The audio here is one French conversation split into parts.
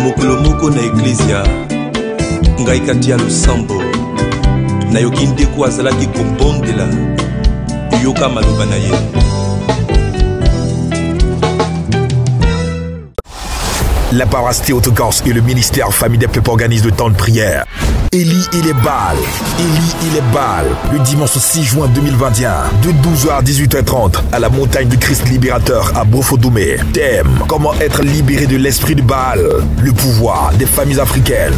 mokolo moko na eklizia ngai kati ya losambo nayoki ndeko azalaki kobondela yoka maloba na ye La paroisse Autocorse et le ministère Famille des Peuples organisent le temps de prière. Élie et les balles. Élie et les balles. Le dimanche 6 juin 2021, de 12h à 18h30, à la montagne du Christ libérateur à Brofo-Doumé. Thème Comment être libéré de l'esprit de Baal Le pouvoir des familles africaines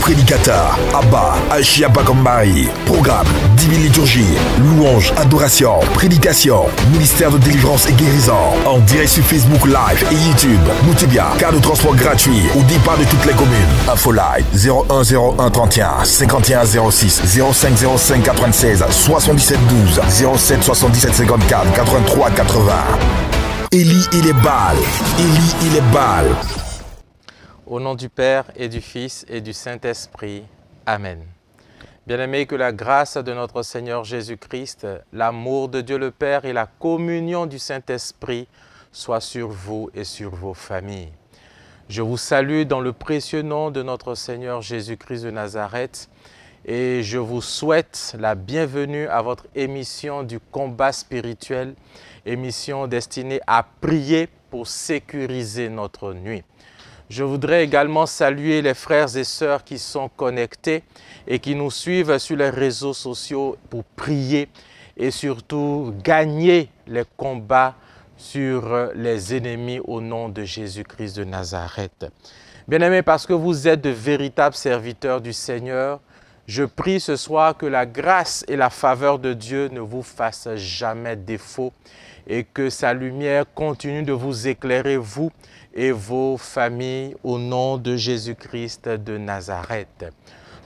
prédicateur, Abba, Achiaba Gambari. Programme, divine liturgie, louange, adoration, prédication, ministère de délivrance et guérison. En direct sur Facebook Live et YouTube. Moutibia, car de transport gratuit au départ de toutes les communes. live 0101 31 51 06 0505 96 77 12 07 77 54 83 80. Élie, il est balle. Élie, il est balle. Au nom du Père et du Fils et du Saint-Esprit. Amen. Bien-aimés, que la grâce de notre Seigneur Jésus-Christ, l'amour de Dieu le Père et la communion du Saint-Esprit soient sur vous et sur vos familles. Je vous salue dans le précieux nom de notre Seigneur Jésus-Christ de Nazareth et je vous souhaite la bienvenue à votre émission du combat spirituel, émission destinée à prier pour sécuriser notre nuit. Je voudrais également saluer les frères et sœurs qui sont connectés et qui nous suivent sur les réseaux sociaux pour prier et surtout gagner les combats sur euh, les ennemis au nom de Jésus-Christ de Nazareth. Bien-aimés, parce que vous êtes de véritables serviteurs du Seigneur, je prie ce soir que la grâce et la faveur de Dieu ne vous fassent jamais défaut et que sa lumière continue de vous éclairer, vous et vos familles, au nom de Jésus-Christ de Nazareth.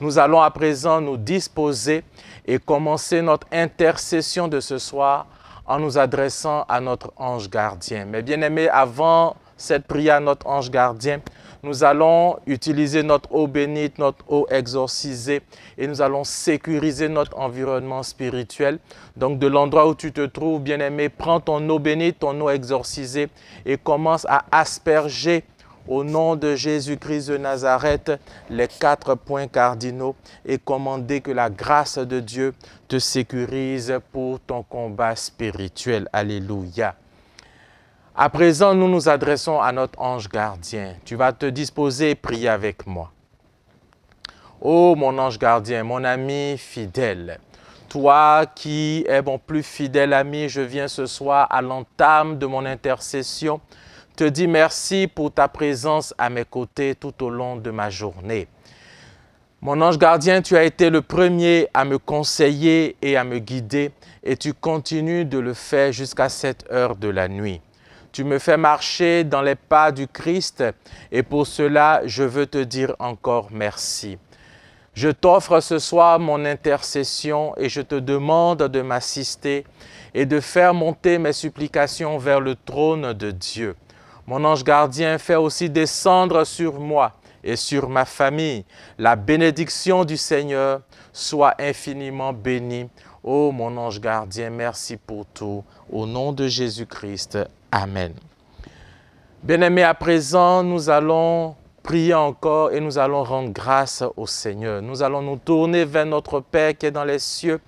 Nous allons à présent nous disposer et commencer notre intercession de ce soir en nous adressant à notre ange gardien. Mais bien aimé, avant cette prière à notre ange gardien, nous allons utiliser notre eau bénite, notre eau exorcisée et nous allons sécuriser notre environnement spirituel. Donc de l'endroit où tu te trouves, bien-aimé, prends ton eau bénite, ton eau exorcisée et commence à asperger au nom de Jésus-Christ de Nazareth, les quatre points cardinaux et commander que la grâce de Dieu te sécurise pour ton combat spirituel. Alléluia. À présent, nous nous adressons à notre ange gardien. Tu vas te disposer et prier avec moi. Ô oh, mon ange gardien, mon ami fidèle, toi qui es mon plus fidèle ami, je viens ce soir à l'entame de mon intercession te dis merci pour ta présence à mes côtés tout au long de ma journée. Mon ange gardien, tu as été le premier à me conseiller et à me guider et tu continues de le faire jusqu'à cette heure de la nuit. Tu me fais marcher dans les pas du Christ et pour cela, je veux te dire encore merci. Je t'offre ce soir mon intercession et je te demande de m'assister et de faire monter mes supplications vers le trône de Dieu. Mon ange gardien fait aussi descendre sur moi et sur ma famille la bénédiction du Seigneur soit infiniment bénie. Ô oh, mon ange gardien, merci pour tout. Au nom de Jésus-Christ. Amen. Bien-aimés, à présent, nous allons prier encore et nous allons rendre grâce au Seigneur. Nous allons nous tourner vers notre Père qui est dans les cieux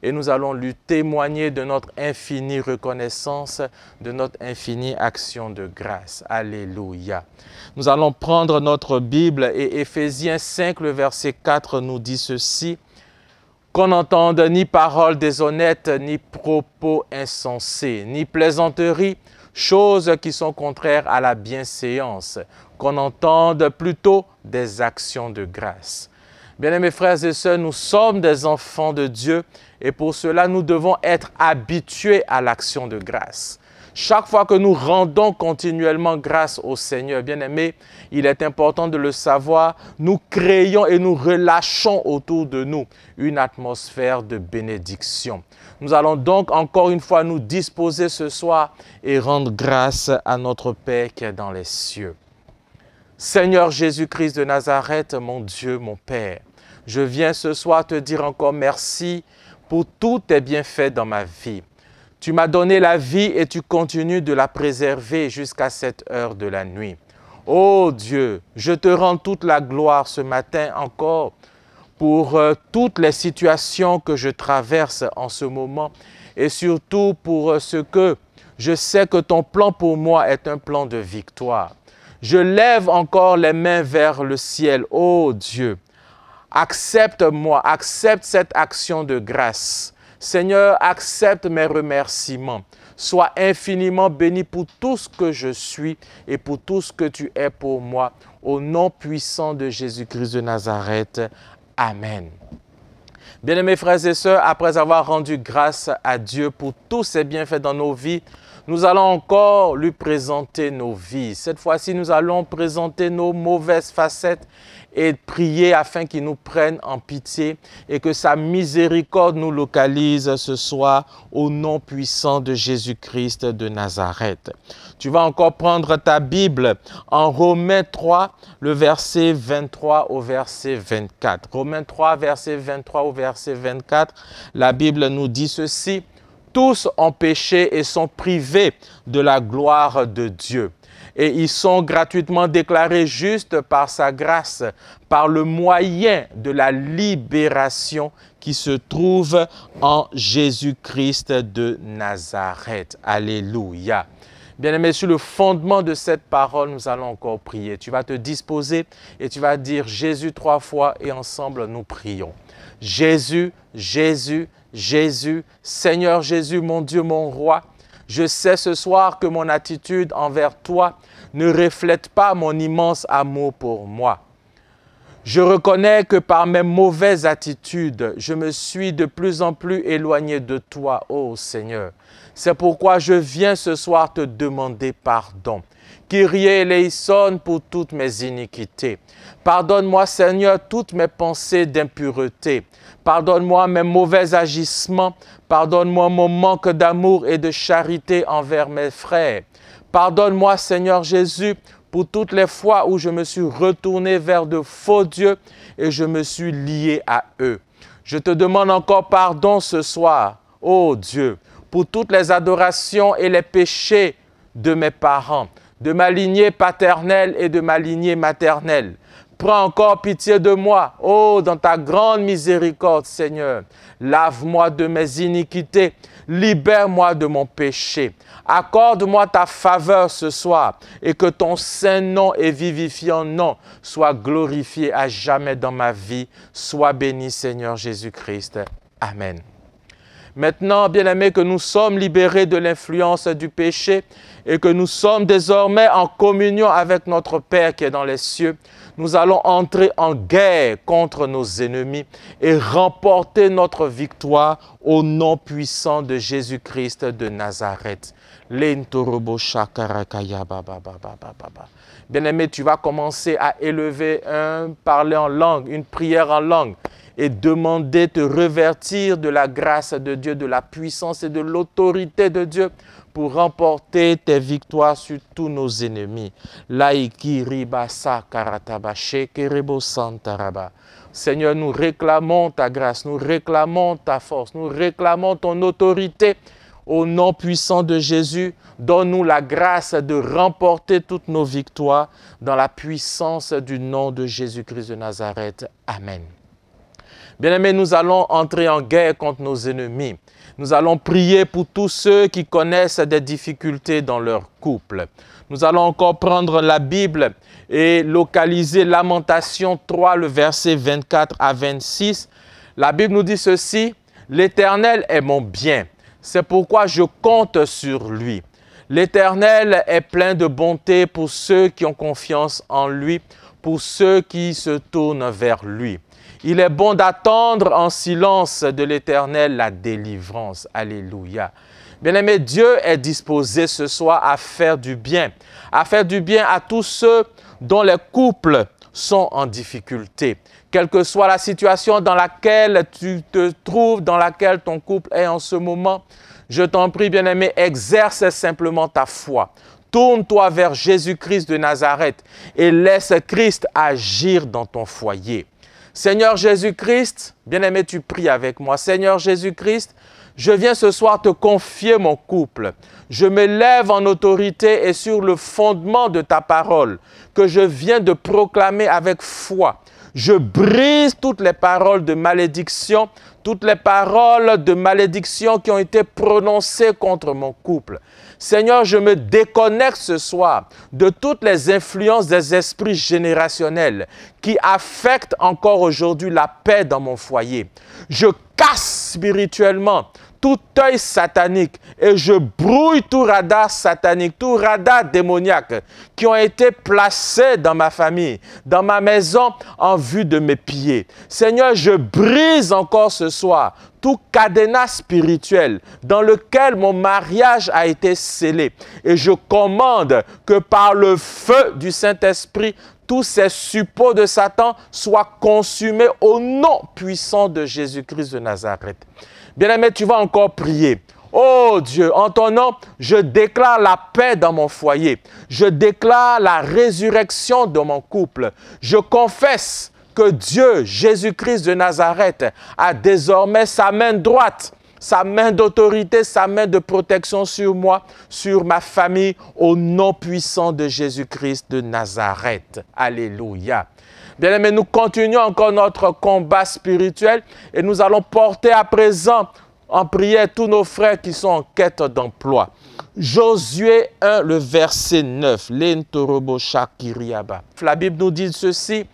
et nous allons lui témoigner de notre infinie reconnaissance, de notre infinie action de grâce. Alléluia. Nous allons prendre notre Bible et Ephésiens 5, le verset 4 nous dit ceci. Qu'on n'entende ni paroles déshonnêtes, ni propos insensés, ni plaisanteries choses qui sont contraires à la bienséance, qu'on entende plutôt des actions de grâce. Bien-aimés frères et sœurs, nous sommes des enfants de Dieu et pour cela, nous devons être habitués à l'action de grâce. Chaque fois que nous rendons continuellement grâce au Seigneur, bien-aimé, il est important de le savoir, nous créons et nous relâchons autour de nous une atmosphère de bénédiction. Nous allons donc encore une fois nous disposer ce soir et rendre grâce à notre Père qui est dans les cieux. Seigneur Jésus-Christ de Nazareth, mon Dieu, mon Père, je viens ce soir te dire encore merci pour tous tes bienfaits dans ma vie. Tu m'as donné la vie et tu continues de la préserver jusqu'à cette heure de la nuit. oh Dieu, je te rends toute la gloire ce matin encore pour euh, toutes les situations que je traverse en ce moment et surtout pour euh, ce que je sais que ton plan pour moi est un plan de victoire. Je lève encore les mains vers le ciel. oh Dieu, accepte-moi, accepte cette action de grâce. Seigneur, accepte mes remerciements. Sois infiniment béni pour tout ce que je suis et pour tout ce que tu es pour moi. Au nom puissant de Jésus-Christ de Nazareth. Amen. Bien-aimés frères et sœurs, après avoir rendu grâce à Dieu pour tous ses bienfaits dans nos vies, nous allons encore lui présenter nos vies. Cette fois-ci, nous allons présenter nos mauvaises facettes et prier afin qu'il nous prenne en pitié et que sa miséricorde nous localise ce soir au nom puissant de Jésus-Christ de Nazareth. Tu vas encore prendre ta Bible en Romains 3, le verset 23 au verset 24. Romains 3, verset 23 au verset 24, la Bible nous dit ceci tous ont péché et sont privés de la gloire de Dieu. Et ils sont gratuitement déclarés justes par sa grâce, par le moyen de la libération qui se trouve en Jésus-Christ de Nazareth. Alléluia. bien aimés sur le fondement de cette parole, nous allons encore prier. Tu vas te disposer et tu vas dire Jésus trois fois et ensemble nous prions. Jésus, Jésus, Jésus, Seigneur Jésus, mon Dieu, mon roi, je sais ce soir que mon attitude envers toi ne reflète pas mon immense amour pour moi. Je reconnais que par mes mauvaises attitudes, je me suis de plus en plus éloigné de toi, ô Seigneur. C'est pourquoi je viens ce soir te demander pardon. Kyrie eleison pour toutes mes iniquités. Pardonne-moi, Seigneur, toutes mes pensées d'impureté. Pardonne-moi mes mauvais agissements. Pardonne-moi mon manque d'amour et de charité envers mes frères. Pardonne-moi, Seigneur Jésus, pour toutes les fois où je me suis retourné vers de faux dieux et je me suis lié à eux. Je te demande encore pardon ce soir, ô Dieu, pour toutes les adorations et les péchés de mes parents, de ma lignée paternelle et de ma lignée maternelle. Prends encore pitié de moi, ô dans ta grande miséricorde, Seigneur. Lave-moi de mes iniquités Libère-moi de mon péché. Accorde-moi ta faveur ce soir et que ton saint nom et vivifiant nom soit glorifié à jamais dans ma vie. Sois béni Seigneur Jésus-Christ. Amen. Maintenant, bien-aimés, que nous sommes libérés de l'influence du péché et que nous sommes désormais en communion avec notre Père qui est dans les cieux, nous allons entrer en guerre contre nos ennemis et remporter notre victoire au nom puissant de Jésus-Christ de Nazareth. Bien-aimé, tu vas commencer à élever un parler en langue, une prière en langue et demander, te revertir de la grâce de Dieu, de la puissance et de l'autorité de Dieu pour remporter tes victoires sur tous nos ennemis. Seigneur, nous réclamons ta grâce, nous réclamons ta force, nous réclamons ton autorité au nom puissant de Jésus, donne-nous la grâce de remporter toutes nos victoires dans la puissance du nom de Jésus-Christ de Nazareth. Amen. Bien-aimés, nous allons entrer en guerre contre nos ennemis. Nous allons prier pour tous ceux qui connaissent des difficultés dans leur couple. Nous allons encore prendre la Bible et localiser Lamentation 3, le verset 24 à 26. La Bible nous dit ceci, « L'Éternel est mon bien. C'est pourquoi je compte sur lui. L'Éternel est plein de bonté pour ceux qui ont confiance en lui, pour ceux qui se tournent vers lui. Il est bon d'attendre en silence de l'Éternel la délivrance. Alléluia. Bien-aimé, Dieu est disposé ce soir à faire du bien, à faire du bien à tous ceux dont les couples sont en difficulté. Quelle que soit la situation dans laquelle tu te trouves, dans laquelle ton couple est en ce moment, je t'en prie, bien-aimé, exerce simplement ta foi. Tourne-toi vers Jésus-Christ de Nazareth et laisse Christ agir dans ton foyer. Seigneur Jésus-Christ, bien-aimé, tu pries avec moi. Seigneur Jésus-Christ, je viens ce soir te confier mon couple je me lève en autorité et sur le fondement de ta parole que je viens de proclamer avec foi. Je brise toutes les paroles de malédiction, toutes les paroles de malédiction qui ont été prononcées contre mon couple. Seigneur, je me déconnecte ce soir de toutes les influences des esprits générationnels qui affectent encore aujourd'hui la paix dans mon foyer. Je casse spirituellement tout œil satanique et je brouille tout radar satanique, tout radar démoniaque qui ont été placés dans ma famille, dans ma maison en vue de mes pieds. Seigneur, je brise encore ce soir tout cadenas spirituel dans lequel mon mariage a été scellé. Et je commande que par le feu du Saint-Esprit, tous ces suppôts de Satan soient consumés au nom puissant de Jésus-Christ de Nazareth. Bien-aimé, tu vas encore prier. Oh Dieu, en ton nom, je déclare la paix dans mon foyer. Je déclare la résurrection de mon couple. Je confesse que Dieu, Jésus-Christ de Nazareth, a désormais sa main droite sa main d'autorité, sa main de protection sur moi, sur ma famille, au nom puissant de Jésus-Christ de Nazareth. Alléluia. Bien-aimés, nous continuons encore notre combat spirituel et nous allons porter à présent en prière tous nos frères qui sont en quête d'emploi. Josué 1, le verset 9. La Bible nous dit ceci.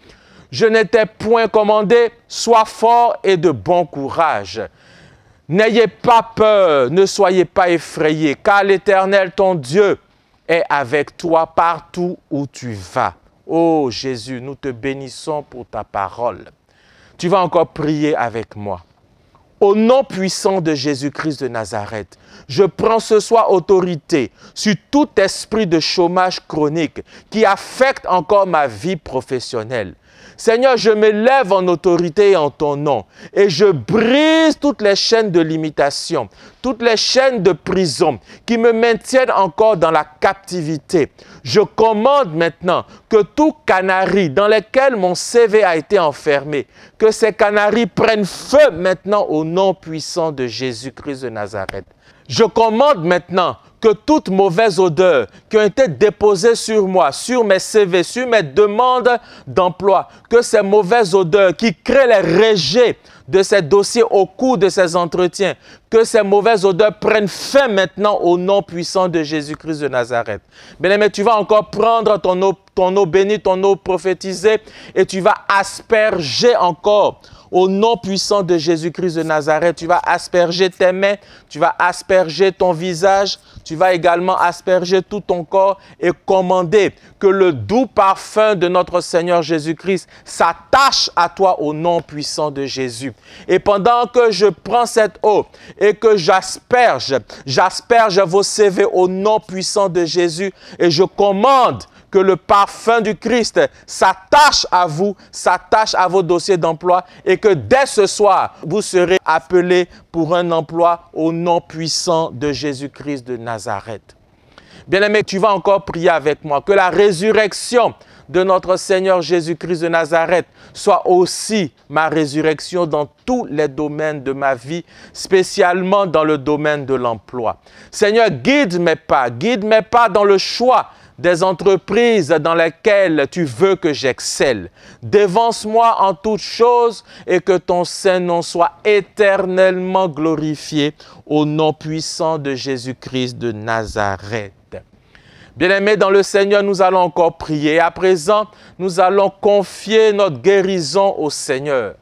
Je n'étais point commandé, sois fort et de bon courage. N'ayez pas peur, ne soyez pas effrayé, car l'Éternel, ton Dieu, est avec toi partout où tu vas oh Jésus, nous te bénissons pour ta parole. Tu vas encore prier avec moi. Au nom puissant de Jésus-Christ de Nazareth, je prends ce soir autorité sur tout esprit de chômage chronique qui affecte encore ma vie professionnelle. Seigneur, je me lève en autorité et en ton nom et je brise toutes les chaînes de limitation, toutes les chaînes de prison qui me maintiennent encore dans la captivité. Je commande maintenant que tout canari dans lesquels mon CV a été enfermé, que ces canaris prennent feu maintenant au nom puissant de Jésus-Christ de Nazareth. Je commande maintenant que toute mauvaise odeur qui ont été déposée sur moi, sur mes CV, sur mes demandes d'emploi, que ces mauvaises odeurs qui créent les rejets de ces dossiers au cours de ces entretiens, que ces mauvaises odeurs prennent fin maintenant au nom puissant de Jésus-Christ de Nazareth. Bien-aimé, tu vas encore prendre ton eau, ton eau bénie, ton eau prophétisée et tu vas asperger encore au nom puissant de Jésus-Christ de Nazareth, tu vas asperger tes mains, tu vas asperger ton visage, tu vas également asperger tout ton corps et commander que le doux parfum de notre Seigneur Jésus-Christ s'attache à toi au nom puissant de Jésus. Et pendant que je prends cette eau et que j'asperge, j'asperge vos CV au nom puissant de Jésus et je commande que le parfum du Christ s'attache à vous, s'attache à vos dossiers d'emploi et que dès ce soir, vous serez appelés pour un emploi au nom puissant de Jésus-Christ de Nazareth. Bien-aimé, tu vas encore prier avec moi. Que la résurrection de notre Seigneur Jésus-Christ de Nazareth soit aussi ma résurrection dans tous les domaines de ma vie, spécialement dans le domaine de l'emploi. Seigneur, guide mes pas, guide mes pas dans le choix des entreprises dans lesquelles tu veux que j'excelle. Dévance-moi en toutes choses et que ton Saint-Nom soit éternellement glorifié au nom puissant de Jésus-Christ de Nazareth. Bien-aimés dans le Seigneur, nous allons encore prier. À présent, nous allons confier notre guérison au Seigneur.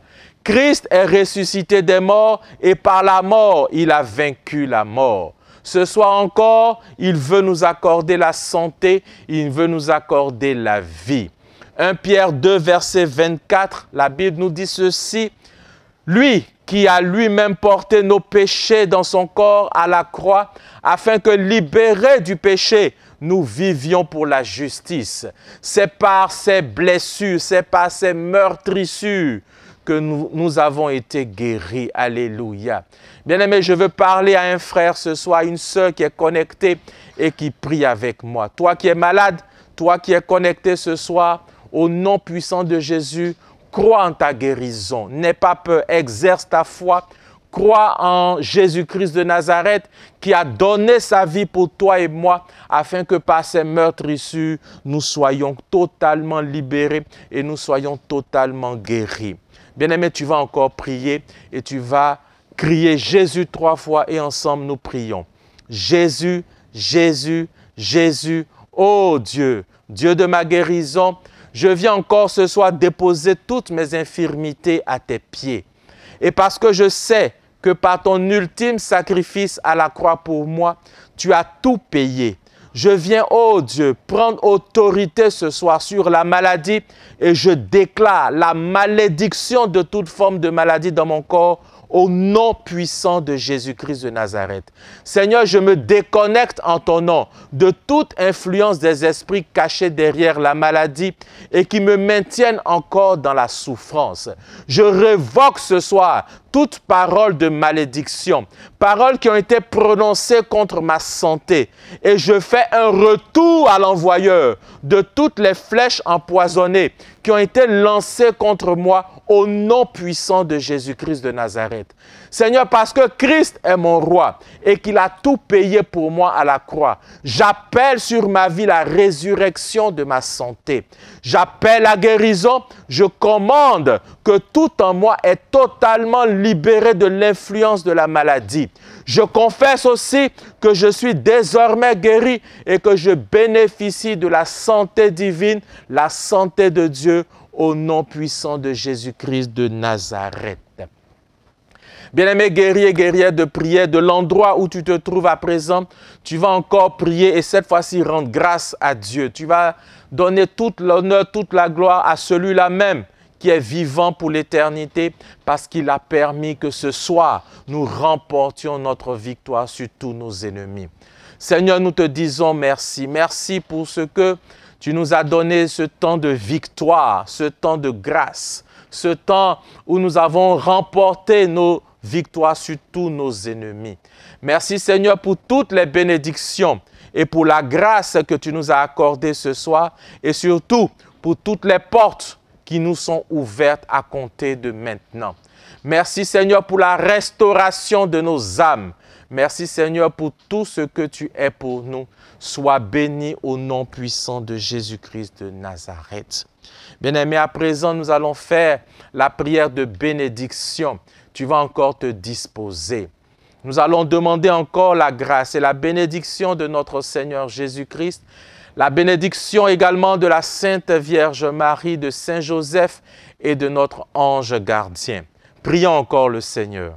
Christ est ressuscité des morts et par la mort, il a vaincu la mort. Ce soir encore, il veut nous accorder la santé, il veut nous accorder la vie. 1 Pierre 2, verset 24, la Bible nous dit ceci. Lui qui a lui-même porté nos péchés dans son corps à la croix, afin que libérés du péché, nous vivions pour la justice. C'est par ses blessures, c'est par ses meurtrissures que nous, avons été guéris. Alléluia. Bien-aimé, je veux parler à un frère ce soir, une sœur qui est connectée et qui prie avec moi. Toi qui es malade, toi qui es connecté ce soir, au nom puissant de Jésus, crois en ta guérison. N'aie pas peur, exerce ta foi. Crois en Jésus-Christ de Nazareth qui a donné sa vie pour toi et moi afin que par ses issus, nous soyons totalement libérés et nous soyons totalement guéris. Bien-aimé, tu vas encore prier et tu vas crier Jésus trois fois et ensemble nous prions. Jésus, Jésus, Jésus, ô oh Dieu, Dieu de ma guérison, je viens encore ce soir déposer toutes mes infirmités à tes pieds. Et parce que je sais que par ton ultime sacrifice à la croix pour moi, tu as tout payé. Je viens, oh Dieu, prendre autorité ce soir sur la maladie et je déclare la malédiction de toute forme de maladie dans mon corps au nom puissant de Jésus-Christ de Nazareth. Seigneur, je me déconnecte en ton nom de toute influence des esprits cachés derrière la maladie et qui me maintiennent encore dans la souffrance. Je révoque ce soir toute parole de malédiction, paroles qui ont été prononcées contre ma santé. Et je fais un retour à l'envoyeur de toutes les flèches empoisonnées qui ont été lancés contre moi au nom puissant de Jésus-Christ de Nazareth. Seigneur, parce que Christ est mon roi et qu'il a tout payé pour moi à la croix, j'appelle sur ma vie la résurrection de ma santé. J'appelle la guérison, je commande que tout en moi est totalement libéré de l'influence de la maladie. Je confesse aussi que je suis désormais guéri et que je bénéficie de la santé divine, la santé de Dieu au nom puissant de Jésus-Christ de Nazareth. Bien-aimé guerrier, guerrière de prière, de l'endroit où tu te trouves à présent, tu vas encore prier et cette fois-ci rendre grâce à Dieu. Tu vas donner toute l'honneur, toute la gloire à celui-là même qui est vivant pour l'éternité parce qu'il a permis que ce soir, nous remportions notre victoire sur tous nos ennemis. Seigneur, nous te disons merci. Merci pour ce que tu nous as donné, ce temps de victoire, ce temps de grâce, ce temps où nous avons remporté nos victoire sur tous nos ennemis. Merci Seigneur pour toutes les bénédictions et pour la grâce que tu nous as accordée ce soir et surtout pour toutes les portes qui nous sont ouvertes à compter de maintenant. Merci Seigneur pour la restauration de nos âmes. Merci Seigneur pour tout ce que tu es pour nous. Sois béni au nom puissant de Jésus-Christ de Nazareth. Bien-aimés, à présent, nous allons faire la prière de bénédiction tu vas encore te disposer. Nous allons demander encore la grâce et la bénédiction de notre Seigneur Jésus-Christ, la bénédiction également de la Sainte Vierge Marie, de Saint Joseph et de notre ange gardien. Prions encore le Seigneur.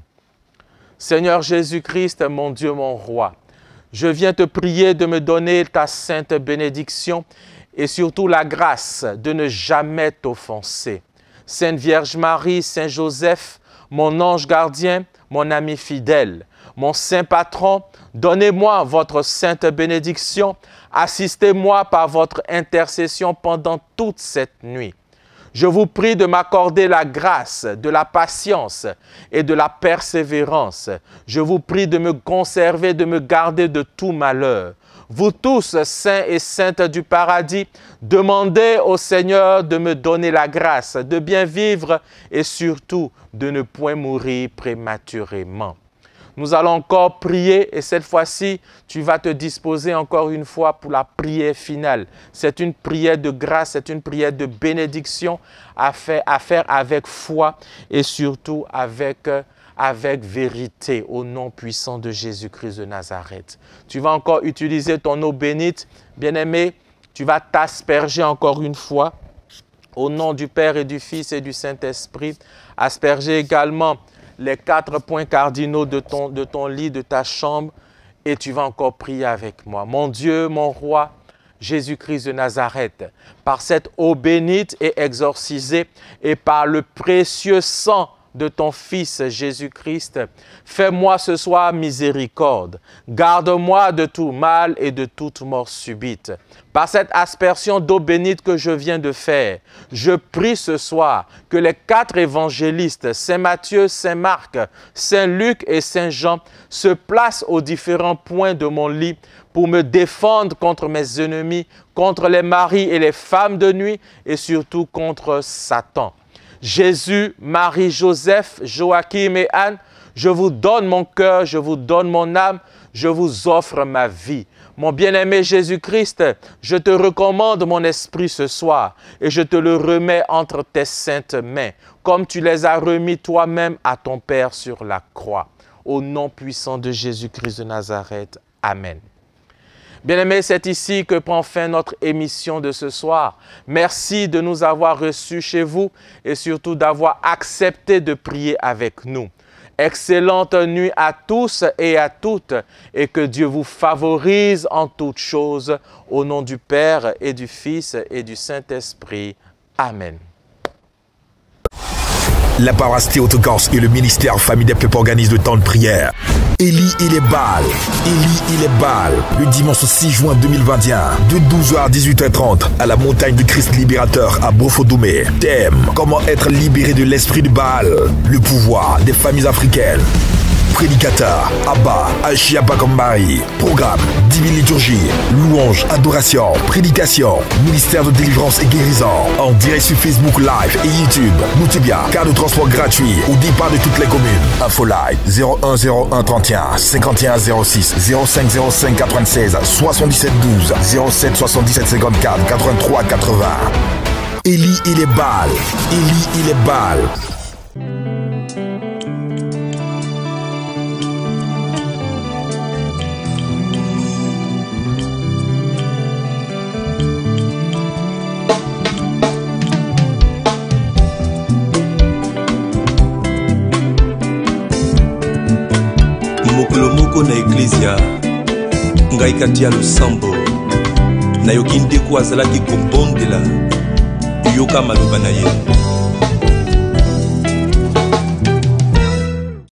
Seigneur Jésus-Christ, mon Dieu, mon roi, je viens te prier de me donner ta sainte bénédiction et surtout la grâce de ne jamais t'offenser. Sainte Vierge Marie, Saint Joseph, mon ange gardien, mon ami fidèle, mon saint patron, donnez-moi votre sainte bénédiction, assistez-moi par votre intercession pendant toute cette nuit je vous prie de m'accorder la grâce, de la patience et de la persévérance. Je vous prie de me conserver, de me garder de tout malheur. Vous tous, saints et saintes du paradis, demandez au Seigneur de me donner la grâce, de bien vivre et surtout de ne point mourir prématurément. Nous allons encore prier et cette fois-ci, tu vas te disposer encore une fois pour la prière finale. C'est une prière de grâce, c'est une prière de bénédiction à faire, avec foi et surtout avec euh, avec vérité au nom puissant de Jésus-Christ de Nazareth. Tu vas encore utiliser ton eau bénite, bien-aimé, tu vas t'asperger encore une fois au nom du Père et du Fils et du Saint-Esprit. Asperger également les quatre points cardinaux de ton, lit, de ta chambre, et tu vas encore prier avec moi. Mon Dieu, mon roi, Jésus-Christ de Nazareth, par cette eau bénite et exorcisée et par le précieux sang de ton Fils Jésus-Christ, fais-moi ce soir miséricorde. Garde-moi de tout mal et de toute mort subite. Par cette aspersion d'eau bénite que je viens de faire, je prie ce soir que les quatre évangélistes, Saint Matthieu, Saint Marc, Saint Luc et Saint Jean, se placent aux différents points de mon lit pour me défendre contre mes ennemis, contre les maris et les femmes de nuit et surtout contre Satan. Jésus, Marie, Joseph, Joachim et Anne, je vous donne mon cœur, je vous donne mon âme, je vous offre ma vie. Mon bien-aimé Jésus-Christ, je te recommande mon esprit ce soir et je te le remets entre tes saintes mains, comme tu les as remis toi-même à ton Père sur la croix. Au nom puissant de Jésus-Christ de Nazareth. Amen. Bien-aimés, c'est ici que prend fin notre émission de ce soir. Merci de nous avoir reçus chez vous et surtout d'avoir accepté de prier avec nous. Excellente nuit à tous et à toutes et que Dieu vous favorise en toutes choses. Au nom du Père et du Fils et du Saint-Esprit. Amen. La parasté Autocorse et le ministère Famille des Peuples organisent le temps de prière. Élie et les balles. Élie et les balles. Le dimanche 6 juin 2021, de 12h à 18h30, à la montagne du Christ libérateur à Brofodoumé. Thème Comment être libéré de l'esprit de Baal Le pouvoir des familles africaines. Prédicateur, Abba, Ashiaba Gambari. Programme, divine liturgie, louange, adoration, prédication, ministère de délivrance et guérison. En direct sur Facebook Live et YouTube. Moutibia, car de transport gratuit au départ de toutes les communes. Info live 0101 31 51 06 05 96 77 12 07 77 54 83 80. Élie, il est balle. Élie, il est balle. mpo na eklizia ngai kati ya losambo nayoki ndeko azalaki kobondela yoka maloba na ye